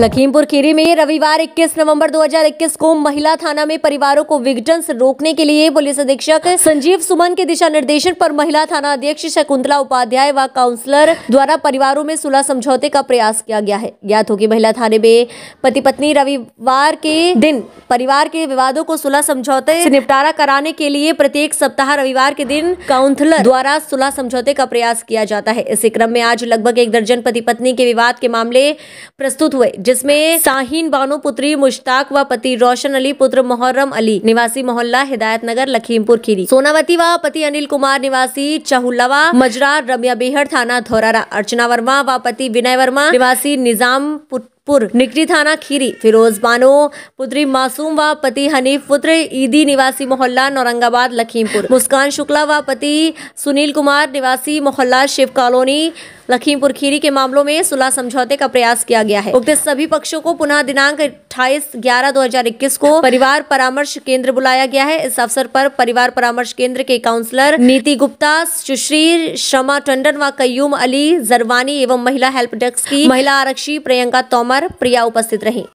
लखीमपुर खीरी में रविवार 21 नवंबर 2021 को महिला थाना में परिवारों को विघटन से रोकने के लिए पुलिस अधीक्षक संजीव सुमन के दिशा निर्देशन पर महिला थाना अध्यक्ष शकुंतला उपाध्याय व काउंसलर द्वारा परिवारों में सुलह समझौते का प्रयास किया गया है ज्ञात हो कि महिला थाने में पति पत्नी रविवार के दिन परिवार के विवादों को सुलह समझौते निपटारा कराने के लिए प्रत्येक सप्ताह रविवार के दिन काउंसलर द्वारा सुलह समझौते का प्रयास किया जाता है इसी क्रम में आज लगभग एक दर्जन पति पत्नी के विवाद के मामले प्रस्तुत हुए जिसमें शाहीन बानो पुत्री मुश्ताक व पति रोशन अली पुत्र मोहर्रम अली निवासी मोहल्ला हिदायत नगर लखीमपुर खीरी सोनावती व पति अनिल कुमार निवासी चाहुलावा मजरा रमिया बेहड़ थाना धोरारा अर्चना वर्मा व पति विनय वर्मा निवासी निजाम पुर निकरी थाना खीरी फिरोज बानो पुत्री मासूम व पति हनीफ पुत्र ईदी निवासी मोहल्ला नौरंगाबाद लखीमपुर मुस्कान शुक्ला व पति सुनील कुमार निवासी मोहल्ला शिव कॉलोनी लखीमपुर खीरी के मामलों में सुलह समझौते का प्रयास किया गया है उक्त सभी पक्षों को पुनः दिनांक अट्ठाईस ग्यारह दो को परिवार परामर्श केंद्र बुलाया गया है इस अवसर पर परिवार परामर्श केंद्र के काउंसलर नीति गुप्ता सुश्री शमा टंडन व कयूम अली जरवानी एवं महिला हेल्प डेस्क की महिला आरक्षी प्रियंका तोमर प्रिया उपस्थित रही